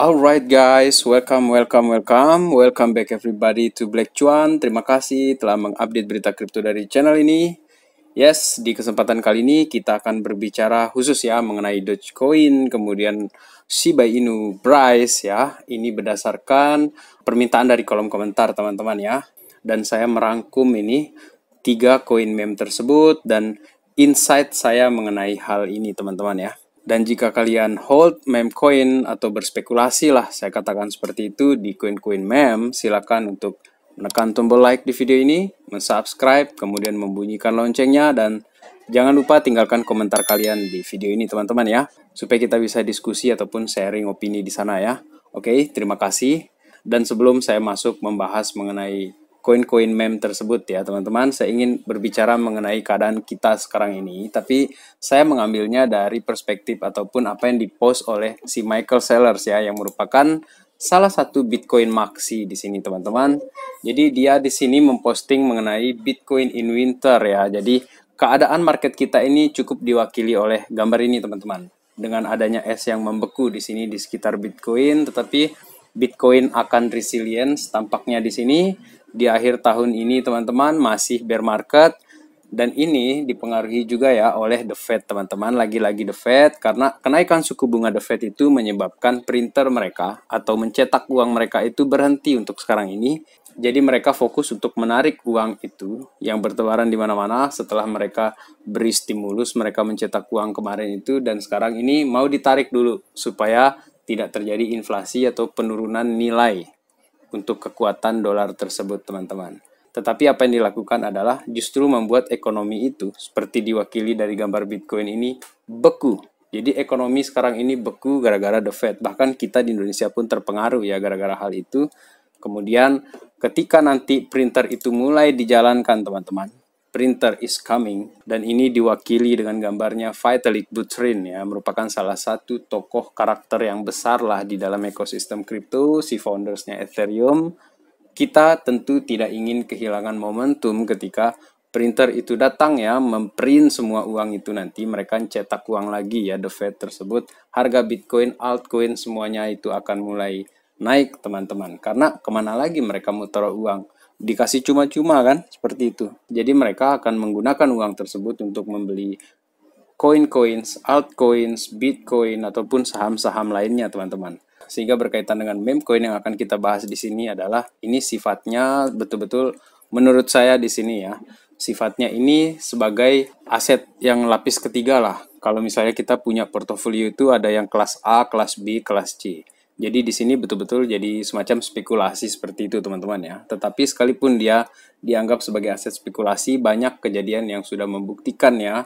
Alright guys, welcome, welcome, welcome, welcome back everybody to Black Cuan. Terima kasih telah mengupdate berita kripto dari channel ini. Yes, di kesempatan kali ini kita akan berbicara khusus ya mengenai Dogecoin, kemudian Shiba Inu Price ya. Ini berdasarkan permintaan dari kolom komentar teman-teman ya. Dan saya merangkum ini tiga koin meme tersebut dan insight saya mengenai hal ini teman-teman ya. Dan jika kalian hold meme coin atau berspekulasi lah, saya katakan seperti itu di coin-coin meme, silakan untuk menekan tombol like di video ini, mensubscribe, kemudian membunyikan loncengnya, dan jangan lupa tinggalkan komentar kalian di video ini teman-teman ya, supaya kita bisa diskusi ataupun sharing opini di sana ya. Oke, terima kasih. Dan sebelum saya masuk membahas mengenai koin-koin meme tersebut ya teman-teman. Saya ingin berbicara mengenai keadaan kita sekarang ini, tapi saya mengambilnya dari perspektif ataupun apa yang dipost oleh si Michael Sellers ya yang merupakan salah satu Bitcoin maxi di sini teman-teman. Jadi dia di sini memposting mengenai Bitcoin in winter ya. Jadi keadaan market kita ini cukup diwakili oleh gambar ini teman-teman. Dengan adanya es yang membeku di sini di sekitar Bitcoin, tetapi Bitcoin akan resilience tampaknya di sini di akhir tahun ini teman-teman masih bear market dan ini dipengaruhi juga ya oleh The Fed teman-teman lagi-lagi The Fed karena kenaikan suku bunga The Fed itu menyebabkan printer mereka atau mencetak uang mereka itu berhenti untuk sekarang ini jadi mereka fokus untuk menarik uang itu yang bertebaran di mana-mana setelah mereka beri stimulus mereka mencetak uang kemarin itu dan sekarang ini mau ditarik dulu supaya tidak terjadi inflasi atau penurunan nilai untuk kekuatan dolar tersebut, teman-teman. Tetapi apa yang dilakukan adalah justru membuat ekonomi itu, seperti diwakili dari gambar Bitcoin ini, beku. Jadi ekonomi sekarang ini beku gara-gara The Fed. Bahkan kita di Indonesia pun terpengaruh ya gara-gara hal itu. Kemudian ketika nanti printer itu mulai dijalankan teman-teman, printer is coming dan ini diwakili dengan gambarnya Vitalik Buterin ya merupakan salah satu tokoh karakter yang besar lah di dalam ekosistem kripto si foundersnya Ethereum kita tentu tidak ingin kehilangan momentum ketika printer itu datang ya memprint semua uang itu nanti mereka cetak uang lagi ya the Fed tersebut harga Bitcoin altcoin semuanya itu akan mulai naik teman-teman karena kemana lagi mereka mau taruh uang dikasih cuma-cuma kan seperti itu. Jadi mereka akan menggunakan uang tersebut untuk membeli coin-coins, altcoins, bitcoin ataupun saham-saham lainnya teman-teman. Sehingga berkaitan dengan meme coin yang akan kita bahas di sini adalah ini sifatnya betul-betul menurut saya di sini ya. Sifatnya ini sebagai aset yang lapis ketiga lah. Kalau misalnya kita punya portofolio itu ada yang kelas A, kelas B, kelas C. Jadi di sini betul-betul jadi semacam spekulasi seperti itu teman-teman ya. Tetapi sekalipun dia dianggap sebagai aset spekulasi, banyak kejadian yang sudah membuktikan ya.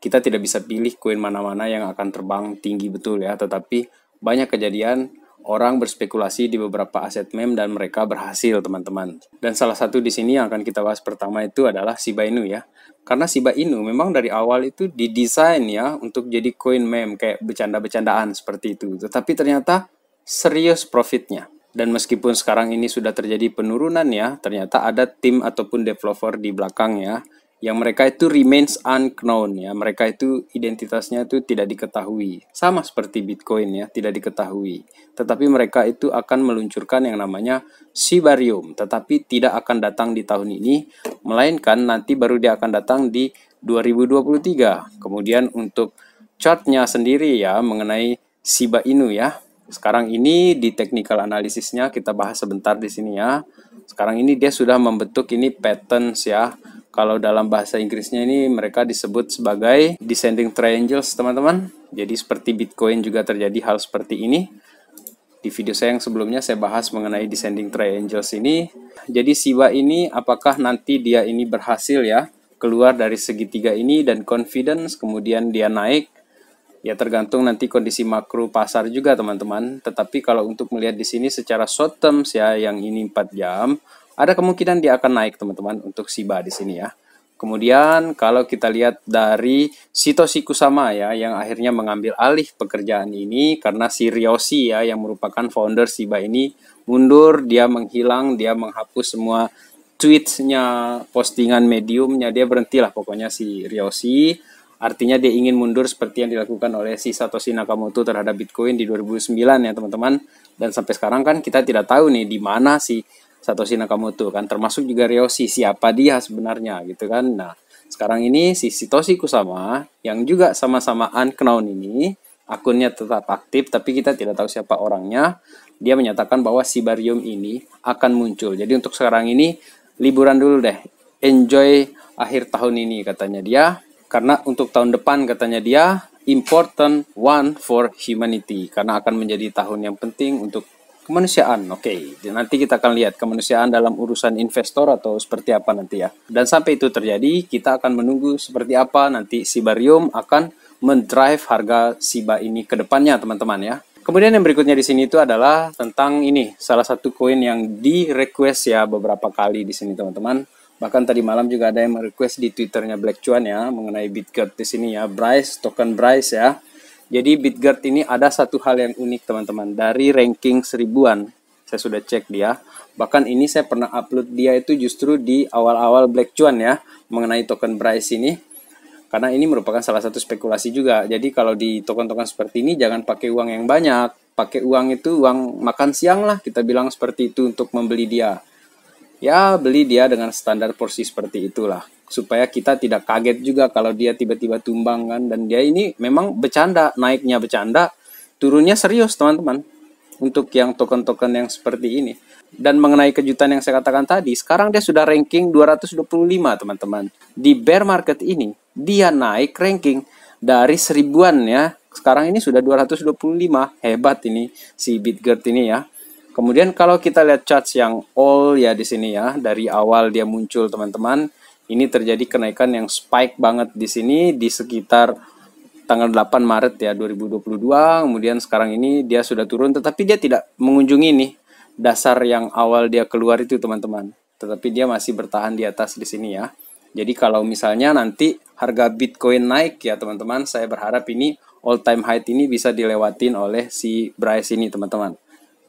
Kita tidak bisa pilih koin mana-mana yang akan terbang tinggi betul ya. Tetapi banyak kejadian orang berspekulasi di beberapa aset meme dan mereka berhasil teman-teman. Dan salah satu di sini yang akan kita bahas pertama itu adalah Shiba Inu ya. Karena Shiba Inu memang dari awal itu didesain ya untuk jadi koin meme kayak bercanda-bercandaan seperti itu. Tetapi ternyata serius profitnya. Dan meskipun sekarang ini sudah terjadi penurunan ya, ternyata ada tim ataupun developer di belakang ya, yang mereka itu remains unknown ya, mereka itu identitasnya itu tidak diketahui. Sama seperti Bitcoin ya, tidak diketahui. Tetapi mereka itu akan meluncurkan yang namanya Sibarium, tetapi tidak akan datang di tahun ini, melainkan nanti baru dia akan datang di 2023. Kemudian untuk chartnya sendiri ya mengenai Shiba Inu ya, sekarang ini di technical analisisnya kita bahas sebentar di sini ya. Sekarang ini dia sudah membentuk ini patterns ya. Kalau dalam bahasa Inggrisnya ini mereka disebut sebagai descending triangles teman-teman. Jadi seperti Bitcoin juga terjadi hal seperti ini. Di video saya yang sebelumnya saya bahas mengenai descending triangles ini. Jadi siwa ini apakah nanti dia ini berhasil ya keluar dari segitiga ini dan confidence kemudian dia naik Ya tergantung nanti kondisi makro pasar juga teman-teman. Tetapi kalau untuk melihat di sini secara short term ya yang ini 4 jam, ada kemungkinan dia akan naik teman-teman untuk Shiba di sini ya. Kemudian kalau kita lihat dari Sitoshi Kusama ya yang akhirnya mengambil alih pekerjaan ini karena si Ryoshi ya yang merupakan founder Shiba ini mundur, dia menghilang, dia menghapus semua tweetnya, postingan mediumnya, dia berhentilah pokoknya si Ryoshi. Artinya dia ingin mundur seperti yang dilakukan oleh si Satoshi Nakamoto terhadap Bitcoin di 2009 ya teman-teman. Dan sampai sekarang kan kita tidak tahu nih di mana si Satoshi Nakamoto kan termasuk juga Ryoshi siapa dia sebenarnya gitu kan. Nah sekarang ini si Satoshi Kusama yang juga sama-sama unknown ini akunnya tetap aktif tapi kita tidak tahu siapa orangnya. Dia menyatakan bahwa si Barium ini akan muncul. Jadi untuk sekarang ini liburan dulu deh. Enjoy akhir tahun ini katanya dia karena untuk tahun depan katanya dia important one for humanity karena akan menjadi tahun yang penting untuk kemanusiaan. Oke, okay. nanti kita akan lihat kemanusiaan dalam urusan investor atau seperti apa nanti ya. Dan sampai itu terjadi, kita akan menunggu seperti apa nanti Sibarium akan mendrive harga Siba ini ke depannya, teman-teman ya. Kemudian yang berikutnya di sini itu adalah tentang ini, salah satu koin yang di request ya beberapa kali di sini, teman-teman Bahkan tadi malam juga ada yang merequest di Twitternya Black Chuan ya mengenai BitGuard di sini ya, Bryce, token Bryce ya. Jadi BitGuard ini ada satu hal yang unik teman-teman dari ranking seribuan. Saya sudah cek dia. Bahkan ini saya pernah upload dia itu justru di awal-awal Black Chuan ya mengenai token Bryce ini. Karena ini merupakan salah satu spekulasi juga. Jadi kalau di token-token seperti ini jangan pakai uang yang banyak. Pakai uang itu uang makan siang lah kita bilang seperti itu untuk membeli dia ya beli dia dengan standar porsi seperti itulah supaya kita tidak kaget juga kalau dia tiba-tiba tumbang kan dan dia ini memang bercanda naiknya bercanda turunnya serius teman-teman untuk yang token-token yang seperti ini dan mengenai kejutan yang saya katakan tadi sekarang dia sudah ranking 225 teman-teman di bear market ini dia naik ranking dari seribuan ya sekarang ini sudah 225 hebat ini si Bitgert ini ya Kemudian kalau kita lihat chart yang all ya di sini ya, dari awal dia muncul teman-teman, ini terjadi kenaikan yang spike banget di sini di sekitar tanggal 8 Maret ya 2022, kemudian sekarang ini dia sudah turun tetapi dia tidak mengunjungi nih dasar yang awal dia keluar itu teman-teman. Tetapi dia masih bertahan di atas di sini ya. Jadi kalau misalnya nanti harga Bitcoin naik ya teman-teman, saya berharap ini all time high ini bisa dilewatin oleh si Bryce ini teman-teman.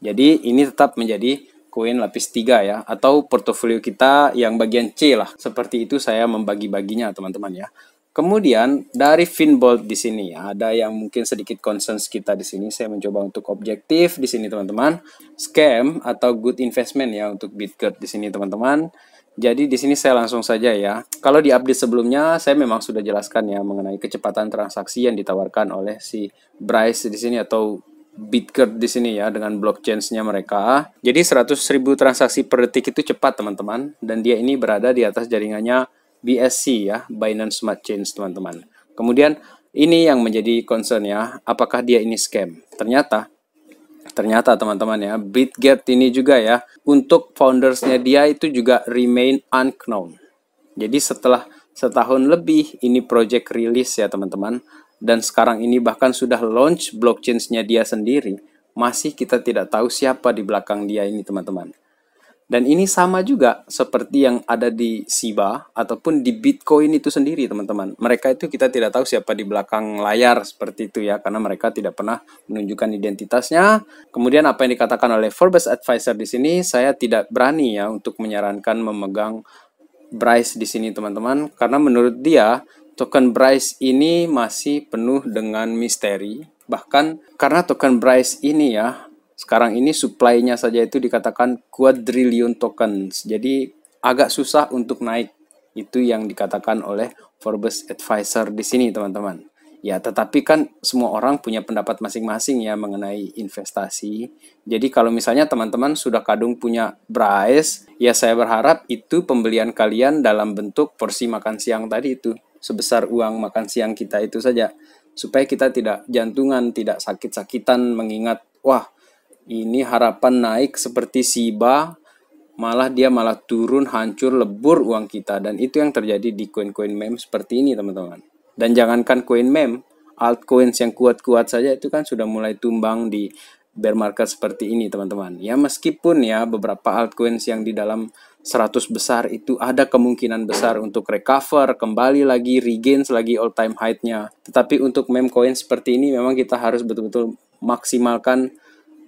Jadi ini tetap menjadi koin lapis 3 ya atau portofolio kita yang bagian C lah. Seperti itu saya membagi-baginya teman-teman ya. Kemudian dari Finbold di sini ada yang mungkin sedikit concerns kita di sini. Saya mencoba untuk objektif di sini teman-teman. Scam atau good investment ya untuk Bitcoin di sini teman-teman. Jadi di sini saya langsung saja ya. Kalau di update sebelumnya saya memang sudah jelaskan ya mengenai kecepatan transaksi yang ditawarkan oleh si Bryce di sini atau Bitgert di sini ya dengan blockchain-nya mereka. Jadi 100.000 transaksi per detik itu cepat teman-teman dan dia ini berada di atas jaringannya BSC ya, Binance Smart Chain teman-teman. Kemudian ini yang menjadi concern ya, apakah dia ini scam? Ternyata ternyata teman-teman ya, Bitget ini juga ya untuk foundersnya dia itu juga remain unknown. Jadi setelah setahun lebih ini project rilis ya teman-teman dan sekarang ini bahkan sudah launch blockchain-nya dia sendiri, masih kita tidak tahu siapa di belakang dia ini teman-teman. Dan ini sama juga seperti yang ada di SIBA ataupun di Bitcoin itu sendiri teman-teman. Mereka itu kita tidak tahu siapa di belakang layar seperti itu ya, karena mereka tidak pernah menunjukkan identitasnya. Kemudian apa yang dikatakan oleh Forbes Advisor di sini, saya tidak berani ya untuk menyarankan memegang Bryce di sini teman-teman, karena menurut dia token Bryce ini masih penuh dengan misteri. Bahkan karena token Bryce ini ya, sekarang ini supply-nya saja itu dikatakan quadrillion tokens. Jadi agak susah untuk naik. Itu yang dikatakan oleh Forbes Advisor di sini, teman-teman. Ya, tetapi kan semua orang punya pendapat masing-masing ya mengenai investasi. Jadi kalau misalnya teman-teman sudah kadung punya Bryce, ya saya berharap itu pembelian kalian dalam bentuk porsi makan siang tadi itu sebesar uang makan siang kita itu saja supaya kita tidak jantungan, tidak sakit-sakitan mengingat wah ini harapan naik seperti siba malah dia malah turun hancur lebur uang kita dan itu yang terjadi di koin-koin meme seperti ini teman-teman dan jangankan koin meme altcoins yang kuat-kuat saja itu kan sudah mulai tumbang di bear market seperti ini teman-teman. Ya meskipun ya beberapa altcoins yang di dalam 100 besar itu ada kemungkinan besar untuk recover, kembali lagi, regain lagi all time high-nya. Tetapi untuk meme coin seperti ini memang kita harus betul-betul maksimalkan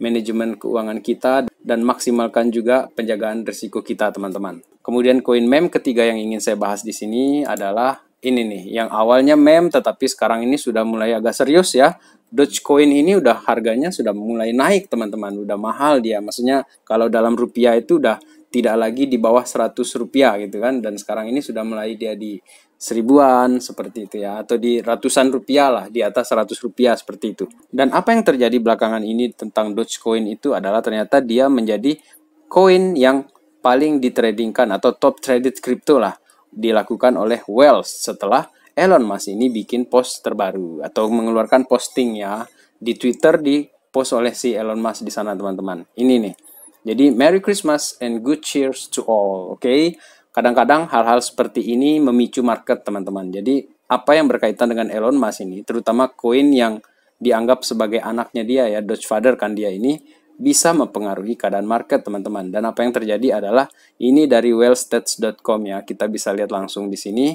manajemen keuangan kita dan maksimalkan juga penjagaan risiko kita teman-teman. Kemudian koin meme ketiga yang ingin saya bahas di sini adalah ini nih, yang awalnya meme tetapi sekarang ini sudah mulai agak serius ya, Dogecoin ini udah harganya sudah mulai naik teman-teman, udah mahal dia. Maksudnya kalau dalam rupiah itu udah tidak lagi di bawah 100 rupiah gitu kan dan sekarang ini sudah mulai dia di seribuan seperti itu ya atau di ratusan rupiah lah di atas 100 rupiah seperti itu dan apa yang terjadi belakangan ini tentang Dogecoin itu adalah ternyata dia menjadi koin yang paling ditradingkan atau top traded crypto lah dilakukan oleh Wells setelah Elon Musk ini bikin post terbaru atau mengeluarkan posting ya di Twitter di post oleh si Elon Musk di sana teman-teman. Ini nih. Jadi Merry Christmas and good cheers to all. Oke. Okay? Kadang-kadang hal-hal seperti ini memicu market teman-teman. Jadi apa yang berkaitan dengan Elon Musk ini, terutama koin yang dianggap sebagai anaknya dia ya, Dodge Father kan dia ini, bisa mempengaruhi keadaan market teman-teman. Dan apa yang terjadi adalah ini dari wellstats.com ya. Kita bisa lihat langsung di sini.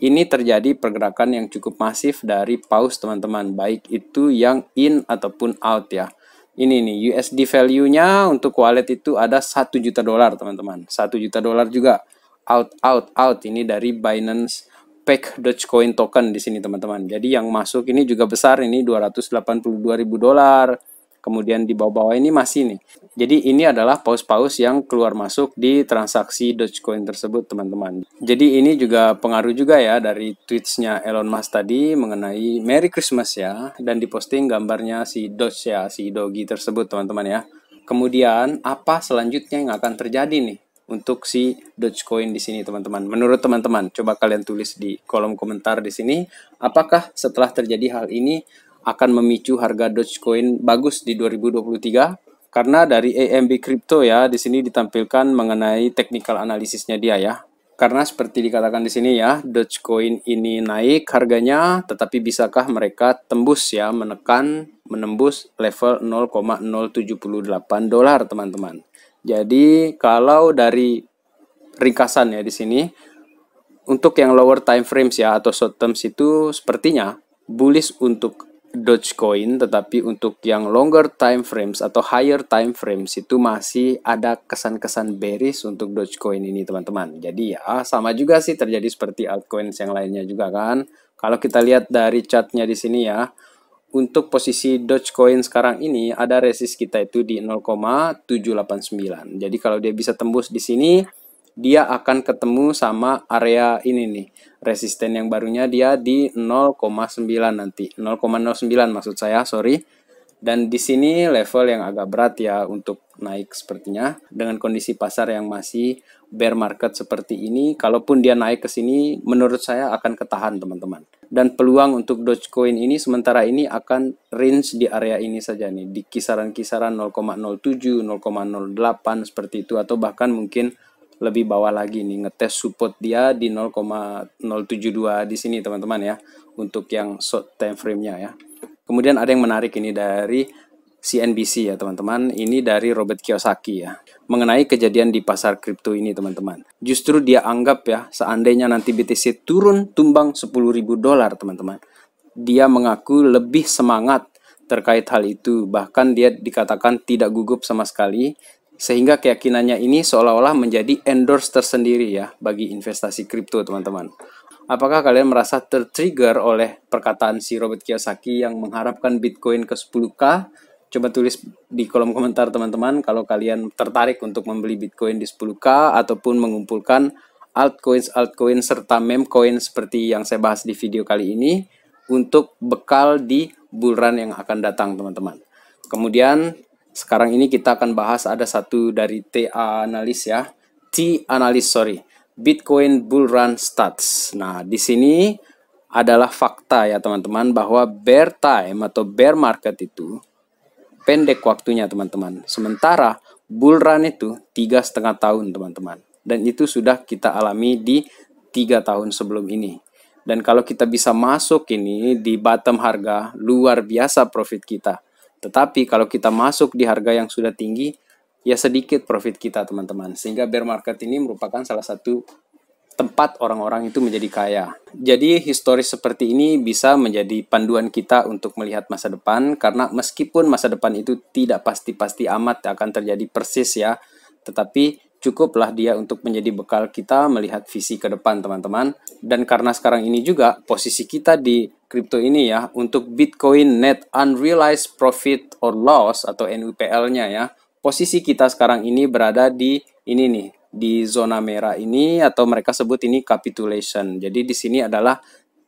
Ini terjadi pergerakan yang cukup masif dari paus teman-teman, baik itu yang in ataupun out ya. Ini nih USD value-nya untuk wallet itu ada satu juta dolar teman-teman. Satu juta dolar juga out out out ini dari Binance pack Dogecoin token di sini teman-teman. Jadi yang masuk ini juga besar ini 282 ribu dolar kemudian di bawah-bawah ini masih nih. Jadi ini adalah paus-paus yang keluar masuk di transaksi Dogecoin tersebut teman-teman. Jadi ini juga pengaruh juga ya dari tweetsnya Elon Musk tadi mengenai Merry Christmas ya dan diposting gambarnya si Doge ya si Dogi tersebut teman-teman ya. Kemudian apa selanjutnya yang akan terjadi nih untuk si Dogecoin di sini teman-teman. Menurut teman-teman, coba kalian tulis di kolom komentar di sini, apakah setelah terjadi hal ini akan memicu harga Dogecoin bagus di 2023 karena dari AMB Crypto ya di sini ditampilkan mengenai technical analisisnya dia ya. Karena seperti dikatakan di sini ya, Dogecoin ini naik harganya, tetapi bisakah mereka tembus ya, menekan, menembus level 0,078 dolar teman-teman. Jadi kalau dari ringkasan ya di sini, untuk yang lower time frames ya atau short terms itu sepertinya bullish untuk Dogecoin, tetapi untuk yang longer time frames atau higher time frames itu masih ada kesan-kesan bearish untuk Dogecoin ini teman-teman. Jadi ya sama juga sih terjadi seperti altcoins yang lainnya juga kan. Kalau kita lihat dari chartnya di sini ya, untuk posisi Dogecoin sekarang ini ada resist kita itu di 0,789. Jadi kalau dia bisa tembus di sini, dia akan ketemu sama area ini nih resisten yang barunya dia di 0,9 nanti 0,09 maksud saya sorry dan di sini level yang agak berat ya untuk naik sepertinya dengan kondisi pasar yang masih bear market seperti ini kalaupun dia naik ke sini menurut saya akan ketahan teman-teman dan peluang untuk Dogecoin ini sementara ini akan range di area ini saja nih di kisaran-kisaran 0,07 0,08 seperti itu atau bahkan mungkin lebih bawah lagi nih ngetes support dia di 0,072 di sini teman-teman ya untuk yang short time frame-nya ya. Kemudian ada yang menarik ini dari CNBC ya teman-teman. Ini dari Robert Kiyosaki ya. Mengenai kejadian di pasar kripto ini teman-teman. Justru dia anggap ya seandainya nanti BTC turun tumbang 10.000 dolar teman-teman. Dia mengaku lebih semangat terkait hal itu. Bahkan dia dikatakan tidak gugup sama sekali, sehingga keyakinannya ini seolah-olah menjadi endorse tersendiri ya bagi investasi kripto teman-teman. Apakah kalian merasa tertrigger oleh perkataan si Robert Kiyosaki yang mengharapkan Bitcoin ke 10K? Coba tulis di kolom komentar teman-teman kalau kalian tertarik untuk membeli Bitcoin di 10K ataupun mengumpulkan altcoins, altcoins serta memecoin seperti yang saya bahas di video kali ini untuk bekal di bulan yang akan datang teman-teman. Kemudian sekarang ini kita akan bahas ada satu dari TA analis ya. T analis sorry. Bitcoin Bull Run Stats. Nah, di sini adalah fakta ya teman-teman bahwa bear time atau bear market itu pendek waktunya teman-teman. Sementara bull run itu tiga setengah tahun teman-teman. Dan itu sudah kita alami di tiga tahun sebelum ini. Dan kalau kita bisa masuk ini di bottom harga, luar biasa profit kita. Tetapi kalau kita masuk di harga yang sudah tinggi, ya sedikit profit kita teman-teman. Sehingga bear market ini merupakan salah satu tempat orang-orang itu menjadi kaya. Jadi historis seperti ini bisa menjadi panduan kita untuk melihat masa depan karena meskipun masa depan itu tidak pasti-pasti amat akan terjadi persis ya, tetapi cukuplah dia untuk menjadi bekal kita melihat visi ke depan teman-teman. Dan karena sekarang ini juga posisi kita di kripto ini ya untuk Bitcoin net unrealized profit or loss atau NUPL-nya ya. Posisi kita sekarang ini berada di ini nih, di zona merah ini atau mereka sebut ini capitulation. Jadi di sini adalah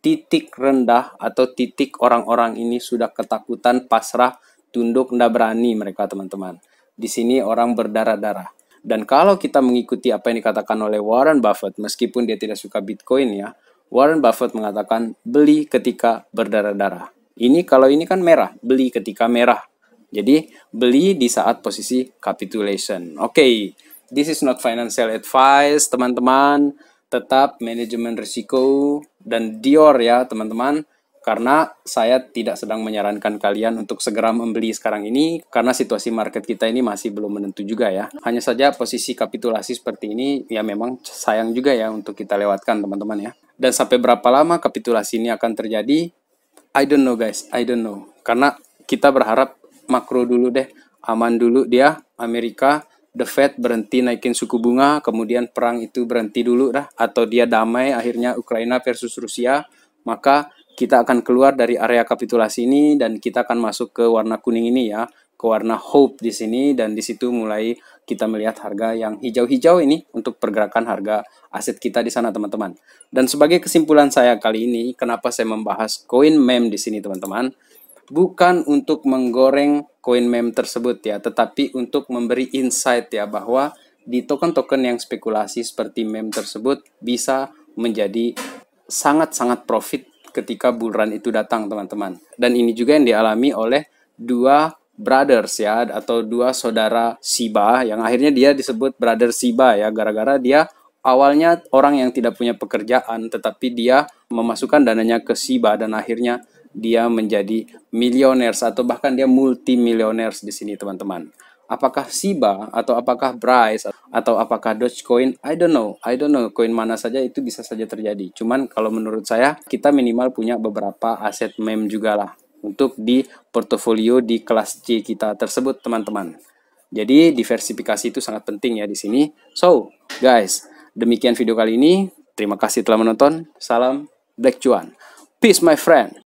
titik rendah atau titik orang-orang ini sudah ketakutan, pasrah, tunduk, ndak berani mereka teman-teman. Di sini orang berdarah-darah dan kalau kita mengikuti apa yang dikatakan oleh Warren Buffett, meskipun dia tidak suka Bitcoin ya, Warren Buffett mengatakan beli ketika berdarah-darah. Ini kalau ini kan merah, beli ketika merah. Jadi beli di saat posisi capitulation. Oke, okay. this is not financial advice, teman-teman. Tetap manajemen risiko dan Dior ya, teman-teman karena saya tidak sedang menyarankan kalian untuk segera membeli sekarang ini karena situasi market kita ini masih belum menentu juga ya. Hanya saja posisi kapitulasi seperti ini ya memang sayang juga ya untuk kita lewatkan teman-teman ya. Dan sampai berapa lama kapitulasi ini akan terjadi? I don't know guys, I don't know. Karena kita berharap makro dulu deh, aman dulu dia Amerika The Fed berhenti naikin suku bunga, kemudian perang itu berhenti dulu dah, atau dia damai akhirnya Ukraina versus Rusia, maka kita akan keluar dari area kapitulasi ini dan kita akan masuk ke warna kuning ini ya, ke warna hope di sini dan di situ mulai kita melihat harga yang hijau-hijau ini untuk pergerakan harga aset kita di sana teman-teman. Dan sebagai kesimpulan saya kali ini, kenapa saya membahas koin mem di sini teman-teman? Bukan untuk menggoreng koin mem tersebut ya, tetapi untuk memberi insight ya bahwa di token-token yang spekulasi seperti mem tersebut bisa menjadi sangat-sangat profit ketika run itu datang teman-teman. Dan ini juga yang dialami oleh dua brothers ya atau dua saudara Siba yang akhirnya dia disebut brother Siba ya gara-gara dia awalnya orang yang tidak punya pekerjaan tetapi dia memasukkan dananya ke Siba dan akhirnya dia menjadi milioner atau bahkan dia multimilioner di sini teman-teman. Apakah Siba atau apakah Bryce atau apakah Dogecoin I don't know I don't know koin mana saja itu bisa saja terjadi cuman kalau menurut saya kita minimal punya beberapa aset meme juga lah untuk di portofolio di kelas C kita tersebut teman-teman jadi diversifikasi itu sangat penting ya di sini so guys demikian video kali ini terima kasih telah menonton salam black cuan peace my friend